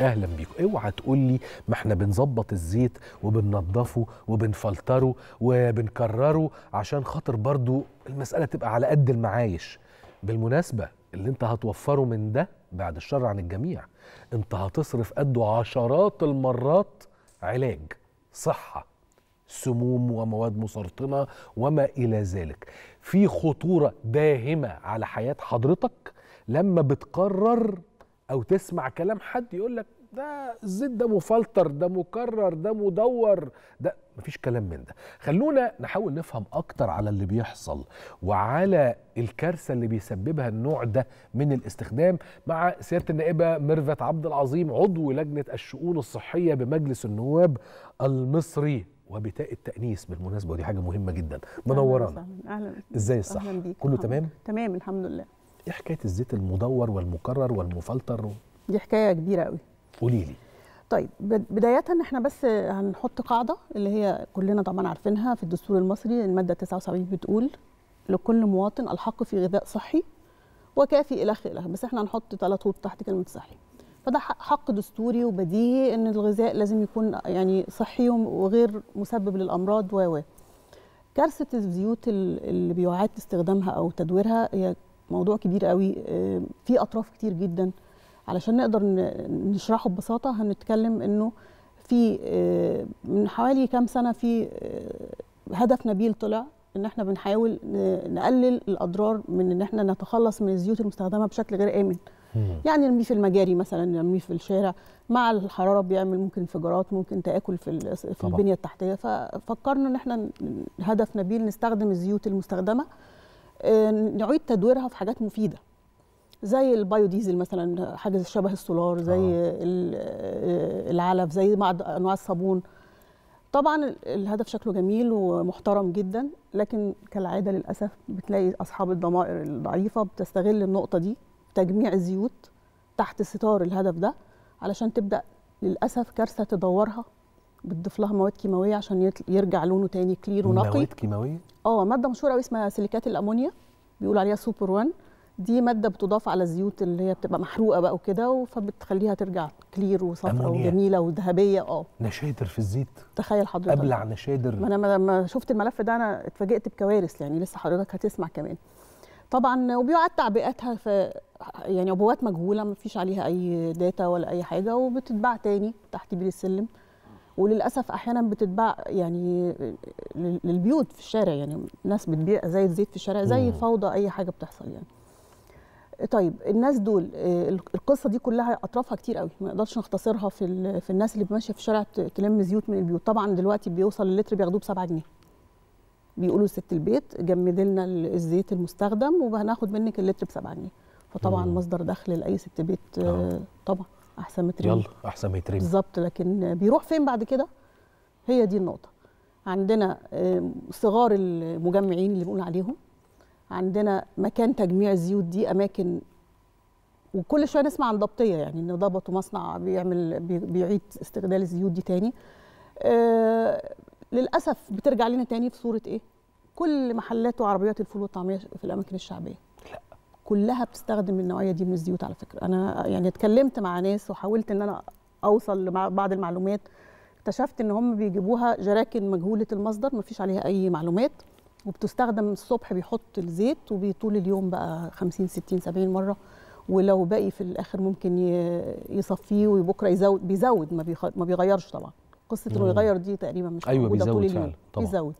اهلا بيكم اوعى تقول لي ما احنا بنظبط الزيت وبننضفه وبنفلتره وبنكرره عشان خاطر برضو المساله تبقى على قد المعايش بالمناسبه اللي انت هتوفره من ده بعد الشر عن الجميع انت هتصرف قده عشرات المرات علاج صحه سموم ومواد مسرطنه وما الى ذلك في خطوره داهمه على حياه حضرتك لما بتقرر او تسمع كلام حد يقول لك ده الزيت ده مفلتر ده مكرر ده مدور ده مفيش كلام من ده خلونا نحاول نفهم اكتر على اللي بيحصل وعلى الكارثه اللي بيسببها النوع ده من الاستخدام مع سياده النائبه ميرفت عبد العظيم عضو لجنه الشؤون الصحيه بمجلس النواب المصري وبتاء التأنيس بالمناسبة ودي حاجة مهمة جدا منورانا أهلا ازاي الصح كله تمام تمام الحمد لله ايه حكايه الزيت المدور والمكرر والمفلتر دي حكايه كبيره قوي قولي لي طيب بداية احنا بس هنحط قاعدة اللي هي كلنا طبعا عارفينها في الدستور المصري المادة 79 بتقول لكل مواطن الحق في غذاء صحي وكافي إلى اخره بس احنا هنحط ثلاث خطوط تحت كلمة صحي فده حق دستوري وبديهي ان الغذاء لازم يكون يعني صحي وغير مسبب للامراض و كارثه الزيوت اللي بيعاد استخدامها او تدويرها هي موضوع كبير قوي آه، في اطراف كتير جدا علشان نقدر نشرحه ببساطه هنتكلم انه في آه، من حوالي كام سنه في آه، هدف نبيل طلع ان احنا بنحاول نقلل الاضرار من ان احنا نتخلص من الزيوت المستخدمه بشكل غير امن يعني نرميه في المجاري مثلا نرميه في الشارع مع الحراره بيعمل ممكن انفجارات ممكن تاكل في في البنيه التحتيه ففكرنا ان احنا هدف نبيل نستخدم الزيوت المستخدمه آه، نعيد تدويرها في حاجات مفيده زي ديزل مثلا حاجه شبه السولار زي آه. آه. العلف زي بعض انواع الصابون طبعا الهدف شكله جميل ومحترم جدا لكن كالعاده للاسف بتلاقي اصحاب الضمائر الضعيفه بتستغل النقطه دي تجميع الزيوت تحت ستار الهدف ده علشان تبدا للاسف كارثه تدورها بتضيف لها مواد كيماويه عشان يرجع لونه تاني كلير ونقي مواد كيماويه اه ماده مشهوره قوي اسمها سيليكات الامونيا بيقول عليها سوبر 1 دي ماده بتضاف على الزيوت اللي هي بتبقى محروقه بقى وكده فبتخليها ترجع كلير وصفراء وجميله وذهبيه اه نشادر في الزيت تخيل حضرتك ابلع نشادر ما انا لما شفت الملف ده انا اتفاجئت بكوارث يعني لسه حضرتك هتسمع كمان طبعا وبيقعد تعبئتها في يعني عبوات مجهوله ما فيش عليها اي داتا ولا اي حاجه وبتتباع تاني تحت بير السلم وللاسف احيانا بتتباع يعني للبيوت في الشارع يعني ناس بتبيع زي الزيت في الشارع زي فوضى اي حاجه بتحصل يعني طيب الناس دول آه، القصه دي كلها اطرافها كتير قوي ما نقدرش نختصرها في في الناس اللي ماشيه في الشارع تلم زيوت من البيوت طبعا دلوقتي بيوصل اللتر بياخدوه ب 7 جنيه بيقولوا ست البيت جمد لنا الزيت المستخدم وهناخد منك اللتر ب 7 جنيه فطبعا مصدر دخل لاي ست بيت آه، آه. طبعا احسن مترين يلا احسن مترين بالظبط لكن بيروح فين بعد كده هي دي النقطه عندنا صغار المجمعين اللي بنقول عليهم عندنا مكان تجميع الزيوت دي اماكن وكل شويه نسمع عن ضبطيه يعني ان ضبطوا مصنع بيعمل بيعيد استغلال الزيوت دي تاني آه، للاسف بترجع لنا تاني في صوره ايه كل محلات وعربيات الفول والطعميه في الاماكن الشعبيه كلها بتستخدم النوعيه دي من الزيوت على فكره انا يعني اتكلمت مع ناس وحاولت ان انا اوصل لبعض المعلومات اكتشفت ان هم بيجيبوها جراكن مجهوله المصدر ما فيش عليها اي معلومات وبتستخدم الصبح بيحط الزيت وبيطول اليوم بقى 50 60 70 مره ولو باقي في الاخر ممكن يصفيه وبكره يزود بيزود ما, ما بيغيرش طبعا قصه انه يغير دي تقريبا مش أيوة موجوده طول اليوم بيزود طبعا. بيزود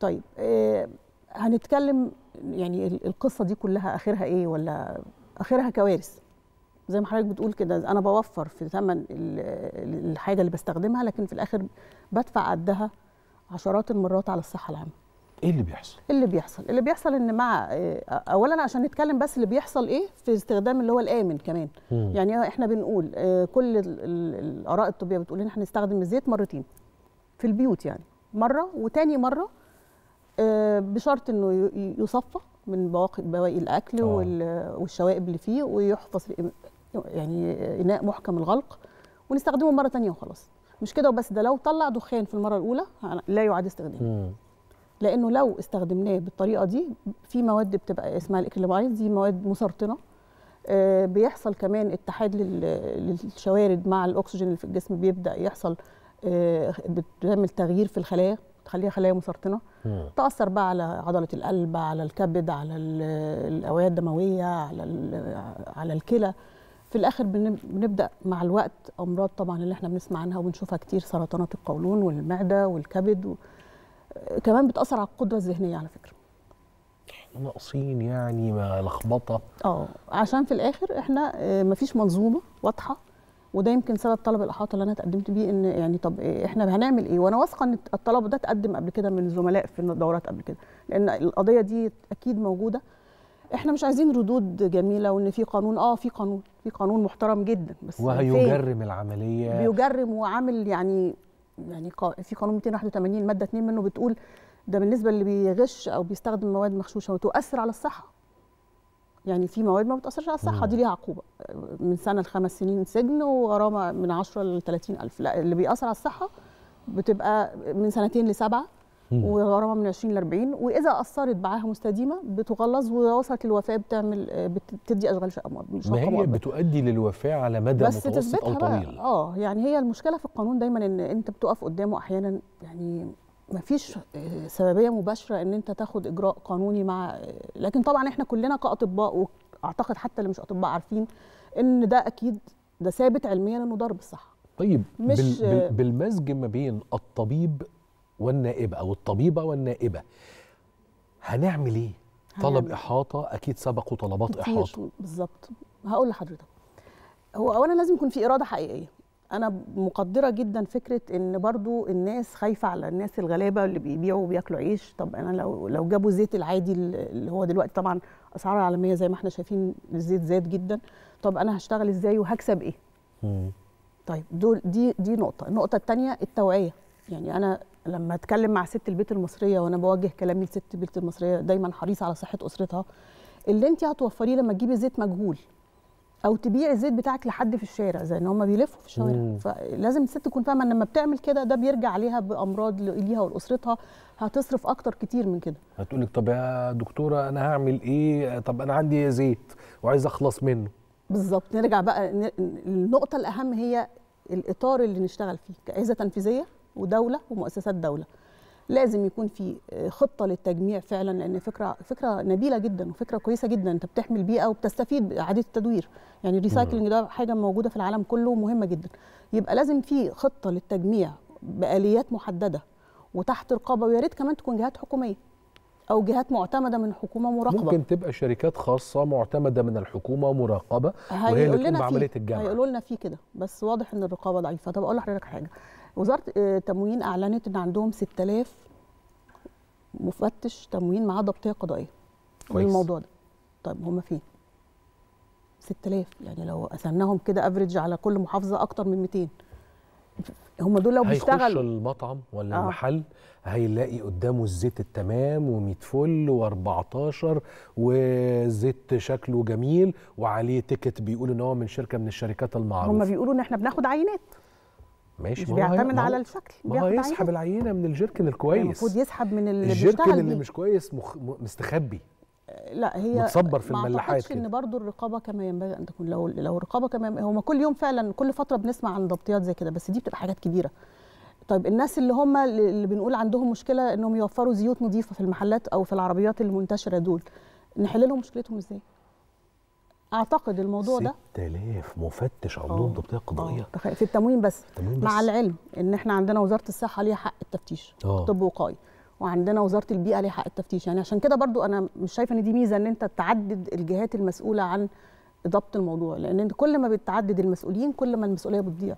طيب آه هنتكلم يعني القصه دي كلها اخرها ايه ولا اخرها كوارث زي ما حضرتك بتقول كده انا بوفر في ثمن الحاجه اللي بستخدمها لكن في الاخر بدفع قدها عشرات المرات على الصحه العامه ايه اللي بيحصل؟ اللي بيحصل اللي بيحصل ان مع آه، اولا عشان نتكلم بس اللي بيحصل ايه في استخدام اللي هو الامن كمان مم. يعني احنا بنقول آه، كل الاراء الطبيه بتقول ان احنا نستخدم الزيت مرتين في البيوت يعني مره وتاني مره آه، بشرط انه يصفى من بواقي بواقي الاكل آه. والشوائب اللي فيه ويحفظ يعني اناء محكم الغلق ونستخدمه مره ثانيه وخلاص مش كده وبس ده لو طلع دخان في المره الاولى لا يعاد استخدامه لانه لو استخدمناه بالطريقه دي في مواد بتبقى اسمها الاكليمايز دي مواد مسرطنه آه، بيحصل كمان اتحاد للشوارد مع الاكسجين اللي في الجسم بيبدا يحصل بتعمل تغيير في الخلايا بتخليها خلايا مسرطنه تاثر بقى على عضله القلب على الكبد على الاوعيه الدمويه على على الكلى في الاخر بنبدا مع الوقت امراض طبعا اللي احنا بنسمع عنها وبنشوفها كتير سرطانات القولون والمعده والكبد و... كمان بتاثر على القدره الذهنيه على فكره ناقصين يعني ما لخبطه اه عشان في الاخر احنا آه، مفيش منظومه واضحه وده يمكن سبب طلب الاحاطه اللي انا اتقدمت بيه ان يعني طب إيه احنا هنعمل ايه وانا واثقه ان الطلب ده اتقدم قبل كده من الزملاء في الدورات قبل كده لان القضيه دي اكيد موجوده احنا مش عايزين ردود جميله وان في قانون اه في قانون في قانون محترم جدا بس وهيجرم العمليه بيجرم وعامل يعني يعني في قانون 281 ماده 2 منه بتقول ده بالنسبه اللي بيغش او بيستخدم مواد مغشوشه وتؤثر على الصحه يعني في مواد ما بتاثرش على الصحه دي ليها عقوبه من سنه لخمس سنين سجن وغرامه من 10 ل 30 الف لا اللي بيأثر على الصحه بتبقى من سنتين لسبعه وغرامه من 20 ل 40 واذا اثرت معاها مستديمه بتغلظ ووصلت للوفاه بتعمل بتدي اشغال شقه ما هي بتؤدي للوفاه على مدى بس متوسط او طويل اه يعني هي المشكله في القانون دايما ان انت بتقف قدامه احيانا يعني ما فيش آه، سببيه مباشره ان انت تاخد اجراء قانوني مع آه، لكن طبعا احنا كلنا كاطباء واعتقد حتى اللي مش اطباء عارفين ان ده اكيد ده ثابت علميا انه ضرب الصحه طيب مش بال... بالمزج ما بين الطبيب والنائبه او الطبيبه والنائبه هنعمل ايه هنعمل. طلب إيه؟ احاطه اكيد سبقوا طلبات احاطه بالظبط هقول لحضرتك هو اولا لازم يكون في اراده حقيقيه انا مقدره جدا فكره ان برضو الناس خايفه على الناس الغلابه اللي بيبيعوا وبياكلوا عيش طب انا لو لو جابوا زيت العادي اللي هو دلوقتي طبعا اسعار العالميه زي ما احنا شايفين الزيت زاد جدا طب انا هشتغل ازاي وهكسب ايه طيب دول دي دي نقطه النقطه الثانيه التوعيه يعني انا لما اتكلم مع ست البيت المصريه وانا بوجه كلامي لست البيت المصريه دايما حريصه على صحه اسرتها اللي انت هتوفريه لما تجيبي زيت مجهول او تبيع الزيت بتاعك لحد في الشارع زي ان هم بيلفوا في الشارع مم. فلازم الست تكون فاهمه ان لما بتعمل كده ده بيرجع عليها بامراض ليها ولاسرتها هتصرف اكتر كتير من كده هتقول لك طب يا دكتوره انا هعمل ايه طب انا عندي زيت وعايز اخلص منه بالظبط نرجع بقى النقطه الاهم هي الاطار اللي نشتغل فيه كاجهزه تنفيذيه ودوله ومؤسسات دوله لازم يكون في آه، خطه للتجميع فعلا لان فكره فكره نبيله جدا وفكره كويسه جدا انت بتحمي البيئه وبتستفيد اعاده التدوير يعني الريسايكلينج ده حاجه موجوده في العالم كله ومهمه جدا يبقى لازم في خطه للتجميع باليات محدده وتحت رقابه ويا ريت كمان تكون جهات حكوميه او جهات معتمده من حكومه مراقبه ممكن تبقى شركات خاصه معتمده من الحكومه مراقبه وهي اللي تقوم بعمليه الجامعة هيقولوا لنا في كده بس واضح ان الرقابه ضعيفه طب اقول لحضرتك حاجه وزاره التموين آه، اعلنت ان عندهم 6000 مفتش تموين معاه ضبطيه قضائيه كويس الموضوع ده طيب هم فين 6000 يعني لو قسمناهم كده افريج على كل محافظه اكتر من 200 هم دول لو بيشتغلوا هيخش المطعم ولا آه. المحل هيلاقي قدامه الزيت التمام و100 فل و14 وزيت شكله جميل وعليه تيكت بيقول ان هو من شركه من الشركات المعروفه هم بيقولوا ان احنا بناخد عينات ماشي مش بيعتمد على الشكل ما هو يسحب عينة. العينه من الجركن الكويس يعني المفروض يسحب من اللي الجركن اللي مش كويس مخ... مستخبي آه، لا هي متصبر في الملاحات كده ان برضو الرقابه كما ينبغي ان تكون لو لو الرقابه كما هو كل يوم فعلا كل فتره بنسمع عن ضبطيات زي كده بس دي بتبقى حاجات كبيره طيب الناس اللي هم اللي بنقول عندهم مشكله انهم يوفروا زيوت نظيفه في المحلات او في العربيات المنتشره دول نحل لهم مشكلتهم ازاي اعتقد الموضوع ده 6000 مفتش عندهم ضبطيه قضائيه في التموين بس. التموين بس مع العلم ان احنا عندنا وزاره الصحه ليها حق التفتيش آه. طب وقائي وعندنا وزاره البيئه ليها حق التفتيش يعني عشان كده برضو انا مش شايفه ان دي ميزه ان انت تعدد الجهات المسؤوله عن ضبط الموضوع لان انت كل ما بتعدد المسؤولين كل ما المسؤوليه بتضيع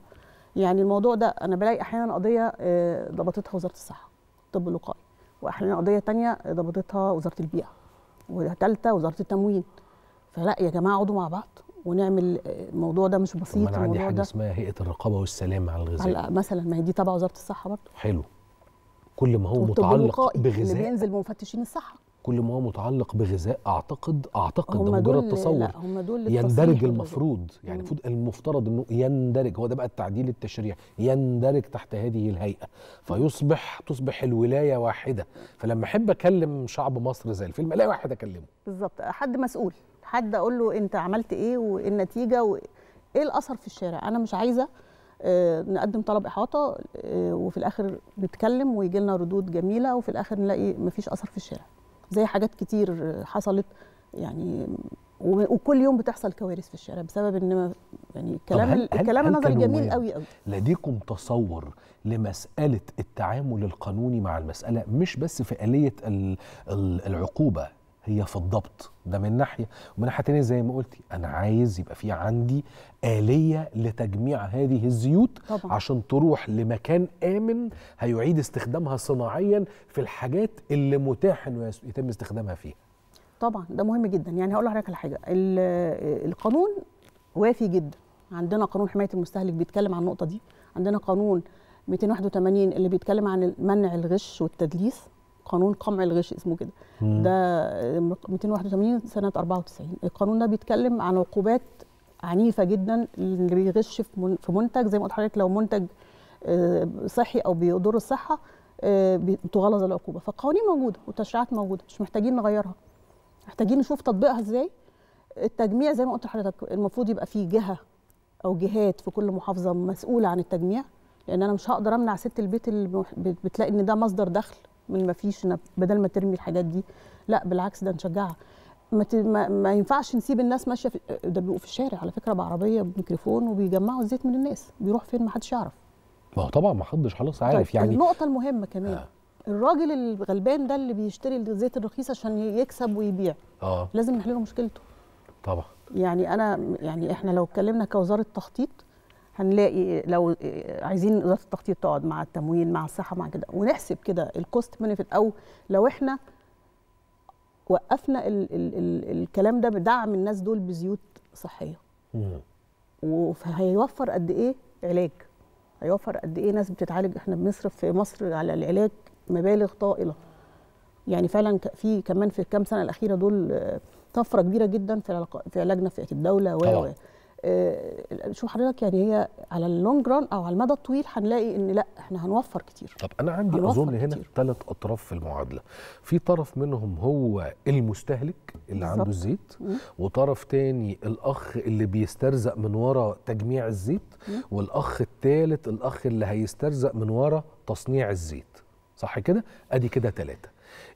يعني الموضوع ده انا بلاقي احيانا قضيه آه، ضبطتها وزاره الصحه طب الوقائي واحيانا قضيه ثانيه آه، ضبطتها وزاره البيئه وثالثه وزاره التموين فلا يا جماعه اقعدوا مع بعض ونعمل آه، الموضوع ده مش بسيط انا عندي حاجه اسمها هيئه الرقابه والسلام على الغذاء هلا مثلا ما هي دي تبع وزاره الصحه برضه حلو كل ما هو متعلق بغذاء اللي بينزل بمفتشين الصحه كل ما هو متعلق بغذاء اعتقد اعتقد ده مجرد تصور لا هم دول يندرج المفروض يعني المفروض المفترض انه يندرج هو ده بقى التعديل التشريعي يندرج تحت هذه الهيئه فيصبح تصبح الولايه واحده فلما احب اكلم شعب مصر زي الفيلم الاقي واحد اكلمه بالظبط حد مسؤول حد اقول له انت عملت ايه وايه النتيجه وايه الاثر في الشارع انا مش عايزه آه، نقدم طلب احاطه آه، وفي الاخر نتكلم ويجي لنا ردود جميله وفي الاخر نلاقي مفيش اثر في الشارع زي حاجات كتير حصلت يعني وكل يوم بتحصل كوارث في الشارع بسبب ان يعني الكلام هل الكلام النظري جميل قوي قوي لديكم تصور لمساله التعامل القانوني مع المساله مش بس في اليه العقوبه هي في الضبط ده من ناحيه ومن ناحيه تانية زي ما قلتي انا عايز يبقى في عندي اليه لتجميع هذه الزيوت طبعا. عشان تروح لمكان امن هيعيد استخدامها صناعيا في الحاجات اللي متاح انه يتم استخدامها فيها طبعا ده مهم جدا يعني هقول لحضرتك على حاجه القانون وافي جدا عندنا قانون حمايه المستهلك بيتكلم عن النقطه دي عندنا قانون 281 اللي بيتكلم عن منع الغش والتدليس قانون قمع الغش اسمه كده ده 281 سنه 94 القانون ده بيتكلم عن عقوبات عنيفه جدا اللي بيغش في منتج زي ما قلت حضرتك لو منتج آه، صحي او بيضر الصحه آه، بتغلظ العقوبه فالقوانين موجوده والتشريعات موجوده مش محتاجين نغيرها محتاجين نشوف تطبيقها ازاي التجميع زي ما قلت لحضرتك المفروض يبقى في جهه او جهات في كل محافظه مسؤوله عن التجميع لان انا مش هقدر امنع ست البيت اللي بتلاقي ان ده مصدر دخل من ما فيش بدل ما ترمي الحاجات دي لا بالعكس ده نشجعها ما, ما, ما ينفعش نسيب الناس ماشيه في آه، ده بيبقوا في الشارع على فكره بعربيه بميكروفون وبيجمعوا الزيت من الناس بيروح فين ما حدش يعرف ما هو طبعا ما حدش خلاص طيب، عارف طيب يعني النقطه المهمه كمان آه. الراجل الغلبان ده اللي بيشتري الزيت الرخيص عشان يكسب ويبيع اه لازم نحل له مشكلته طبعا يعني انا يعني احنا لو اتكلمنا كوزاره تخطيط هنلاقي لو عايزين اداره التخطيط تقعد مع التموين مع الصحه مع كده ونحسب كده الكوست بنفيت او لو احنا وقفنا الـ الـ الـ الكلام ده بدعم الناس دول بزيوت صحيه وهيوفر قد ايه علاج هيوفر قد ايه ناس بتتعالج احنا بنصرف في مصر على العلاج مبالغ طائله يعني فعلا في كمان في الكام سنه الاخيره دول طفره كبيره جدا في في علاجنا في الدوله و آه، شو حضرتك يعني هي على اللونج ران او على المدى الطويل هنلاقي ان لا احنا هنوفر كتير طب انا عندي اظن هنا ثلاث اطراف في المعادله في طرف منهم هو المستهلك اللي بالزبط. عنده الزيت مم. وطرف تاني الاخ اللي بيسترزق من ورا تجميع الزيت مم. والاخ الثالث الاخ اللي هيسترزق من ورا تصنيع الزيت صح كده ادي كده ثلاثه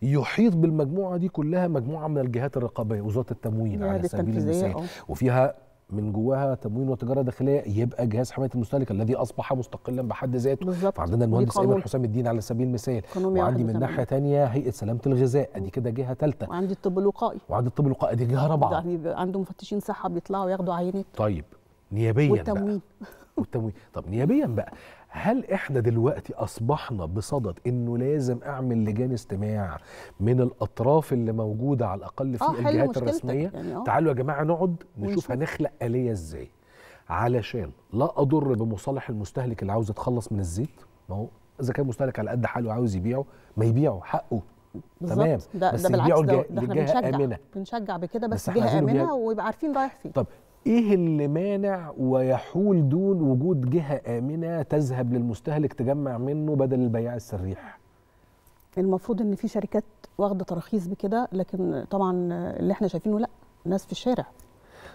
يحيط بالمجموعه دي كلها مجموعه من الجهات الرقابيه وزاره التموين على سبيل المثال آه. وفيها من جواها تموين وتجاره داخليه يبقى جهاز حمايه المستهلك الذي اصبح مستقلا بحد ذاته بالظبط فعندنا المهندس ايمن حسام الدين على سبيل المثال وعندي من ناحيه ثانيه هيئه سلامه الغذاء ادي كده جهه ثالثه وعندي الطب الوقائي وعندي الطب الوقائي دي جهه رابعه عنده مفتشين صحه بيطلعوا ياخدوا عينات طيب نيابيا والتموين بقى. والتموين طب نيابيا بقى هل احنا دلوقتي اصبحنا بصدد انه لازم اعمل لجان استماع من الاطراف اللي موجوده على الاقل في آه، الجهات الرسميه يعني آه. تعالوا يا جماعه نقعد نشوف ونشوف. هنخلق اليه ازاي علشان لا اضر بمصالح المستهلك اللي عاوز يتخلص من الزيت ما هو اذا كان مستهلك على قد حاله عاوز يبيعه ما يبيعه حقه بالزبط. تمام ده بس ده بالعكس ده, ده احنا بنشجع امنه بنشجع بكده بس, بس جهه امنه ويبقى عارفين رايح فين طب ايه اللي مانع ويحول دون وجود جهه امنه تذهب للمستهلك تجمع منه بدل البياع السريح المفروض ان في شركات واخده تراخيص بكده لكن طبعا اللي احنا شايفينه لا ناس في الشارع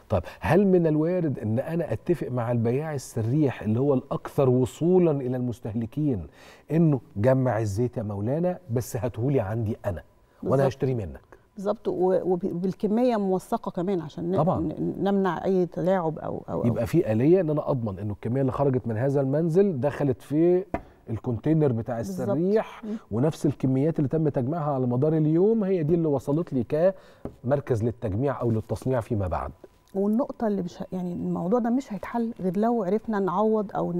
طب هل من الوارد ان انا اتفق مع البياع السريح اللي هو الاكثر وصولا الى المستهلكين انه جمع الزيت يا مولانا بس هاتهولي عندي انا وانا هشتري منك بالظبط وبالكميه موثقه كمان عشان طبعا. نمنع اي تلاعب او او يبقى في اليه ان انا اضمن انه الكميه اللي خرجت من هذا المنزل دخلت في الكونتينر بتاع السريح ونفس الكميات اللي تم تجميعها على مدار اليوم هي دي اللي وصلت لي كمركز للتجميع او للتصنيع فيما بعد والنقطه اللي مش يعني الموضوع ده مش هيتحل غير لو عرفنا نعوض او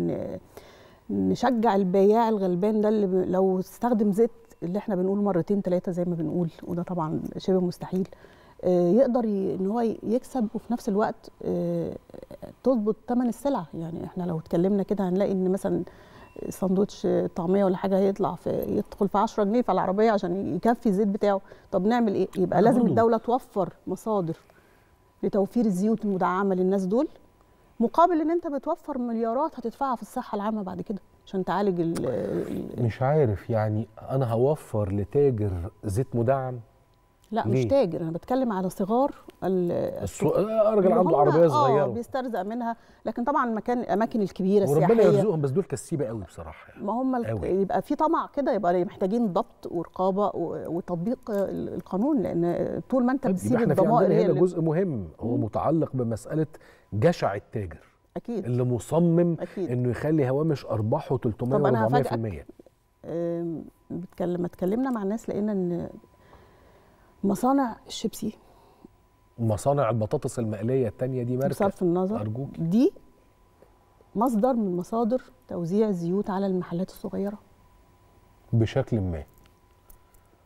نشجع البياع الغلبان ده اللي لو استخدم زيت اللي احنا بنقول مرتين ثلاثه زي ما بنقول وده طبعا شبه مستحيل آه، يقدر ان هو يكسب وفي نفس الوقت آه، تظبط ثمن السلعه يعني احنا لو اتكلمنا كده هنلاقي ان مثلا ساندوتش طعميه ولا حاجه هيطلع في يدخل في 10 جنيه في العربيه عشان يكفي الزيت بتاعه طب نعمل ايه يبقى لازم الدوله توفر مصادر لتوفير الزيوت المدعمه للناس دول مقابل ان انت بتوفر مليارات هتدفعها في الصحه العامه بعد كده عشان تعالج ال مش عارف يعني انا هوفر لتاجر زيت مدعم لا ليه؟ مش تاجر انا بتكلم على صغار الراجل آه، عنده عربيه آه، صغيره اه بيسترزق منها لكن طبعا مكان الاماكن الكبيره وربنا السياحيه وربنا يرزقهم بس دول كسيبه قوي بصراحه يعني. ما هم قوي. يبقى في طمع كده يبقى محتاجين ضبط ورقابه وتطبيق القانون لان طول ما انت طيب، بتسيب الضمائر هنا جزء مهم هو متعلق بمساله جشع التاجر اكيد اللي مصمم أكيد. انه يخلي هوامش ارباحه 300 طب انا هفاجئك لما اتكلمنا مع الناس لقينا ان مصانع الشيبسي مصانع البطاطس المقليه الثانيه دي ماركه بصرف النظر ارجوك دي مصدر من مصادر توزيع الزيوت على المحلات الصغيره بشكل ما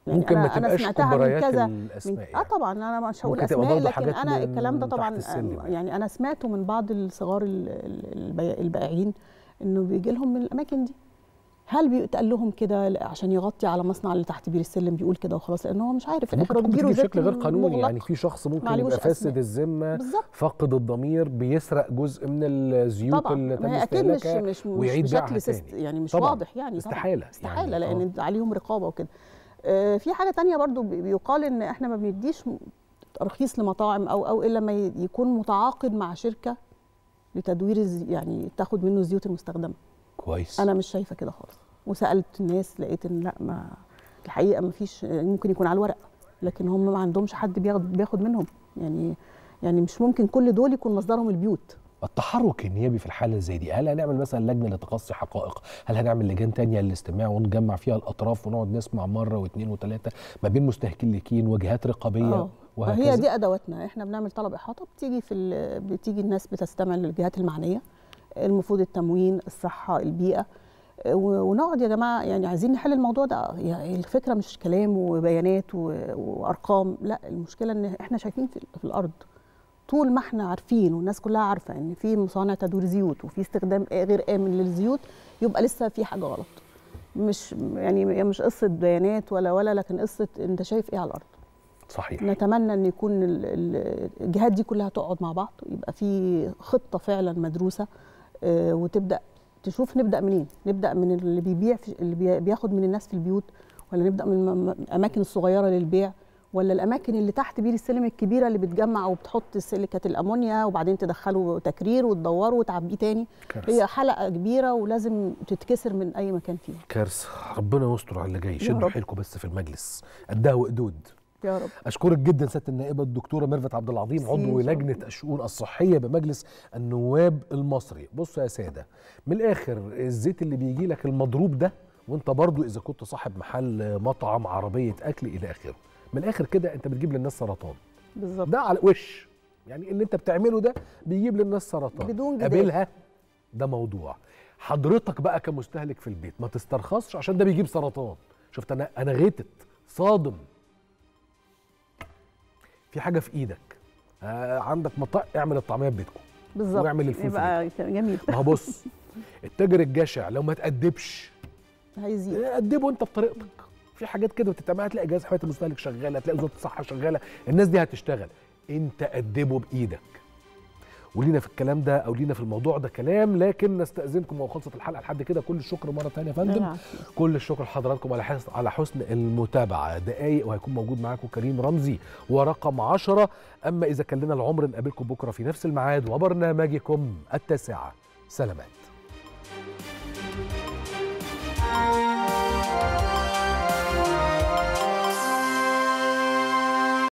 يعني ممكن ما تبقاش أنا من كذا الاسماء يعني. اه طبعا انا مش هقول اسماء لكن انا الكلام ده طبعا يعني. يعني انا سمعته من بعض الصغار البائعين انه بيجي لهم من الاماكن دي هل بيتقال لهم كده عشان يغطي على مصنع اللي تحت بير السلم بيقول كده وخلاص لان هو مش عارف ممكن تكون بشكل غير قانوني يعني مغلق. يعني في شخص ممكن يبقى فاسد الذمه فاقد الضمير بيسرق جزء من الزيوت طبعا. اللي تم استهلاكها ويعيد بيعها تاني يعني مش طبعًا. واضح يعني استحاله استحاله يعني لان طبعًا. عليهم رقابه وكده آه، في حاجه تانية برضو بيقال ان احنا ما بنديش ترخيص لمطاعم او او الا لما يكون متعاقد مع شركه لتدوير يعني تاخد منه الزيوت المستخدمه كويس انا مش شايفه كده خالص وسالت الناس لقيت ان لا ما الحقيقه ما فيش ممكن يكون على الورق لكن هم ما عندهمش حد بياخد بياخد منهم يعني يعني مش ممكن كل دول يكون مصدرهم البيوت التحرك النيابي في الحالة زي دي هل هنعمل مثلا لجنة لتقصي حقائق هل هنعمل لجان تانية للاستماع ونجمع فيها الأطراف ونقعد نسمع مرة واثنين وثلاثة ما بين مستهلكين وجهات رقابية أوه. وهكذا هي دي أدواتنا احنا بنعمل طلب إحاطة بتيجي في بتيجي الناس بتستمع للجهات المعنية المفروض التموين الصحة البيئة ونقعد يا جماعه يعني عايزين نحل الموضوع ده يعني الفكره مش كلام وبيانات وارقام لا المشكله ان احنا شايفين في الارض طول ما احنا عارفين والناس كلها عارفه ان في مصانع تدور زيوت وفي استخدام غير امن للزيوت يبقى لسه في حاجه غلط مش يعني مش قصه بيانات ولا ولا لكن قصه انت شايف ايه على الارض صحيح نتمنى ان يكون الجهات دي كلها تقعد مع بعض يبقى في خطه فعلا مدروسه آه، وتبدا تشوف نبدا منين نبدا من اللي بيبيع اللي بياخد من الناس في البيوت ولا نبدا من الاماكن الصغيره للبيع ولا الاماكن اللي تحت بير السلم الكبيره اللي بتجمع وبتحط سلكه الامونيا وبعدين تدخله تكرير وتدوره وتعبيه تاني كرس. هي حلقه كبيره ولازم تتكسر من اي مكان فيها كارثه ربنا يستر على اللي جاي شدوا حيلكم بس في المجلس قدها وقدود يا رب اشكرك جدا سياده النائبه الدكتوره ميرفت عبد العظيم عضو لجنه الشؤون الصحيه بمجلس النواب المصري بصوا يا ساده من الاخر الزيت اللي بيجي لك المضروب ده وانت برضو اذا كنت صاحب محل مطعم عربيه اكل الى اخره من الاخر كده انت بتجيب للناس سرطان بالظبط ده على وش يعني اللي انت بتعمله ده بيجيب للناس سرطان بدون جدال قابلها ده موضوع حضرتك بقى كمستهلك في البيت ما تسترخصش عشان ده بيجيب سرطان شفت انا انا غيتت صادم في حاجه في ايدك آه عندك مطق اعمل الطعميه في بيتكم بالظبط واعمل الفول يبقى جميل ما بص التاجر الجشع لو ما تأدبش هيزيد ادبه انت بطريقتك في حاجات كده بتتعمل هتلاقي جهاز حمايه المستهلك شغاله هتلاقي وزاره الصحه شغاله الناس دي هتشتغل انت قدمه بايدك ولينا في الكلام ده او لينا في الموضوع ده كلام لكن نستاذنكم وخلصت الحلقه لحد كده كل الشكر مره ثانيه يا فندم كل الشكر لحضراتكم على حسن على حسن المتابعه دقائق وهيكون موجود معاكم كريم رمزي ورقم 10 اما اذا كان لنا العمر نقابلكم بكره في نفس الميعاد وبرنامجكم التاسعه سلامات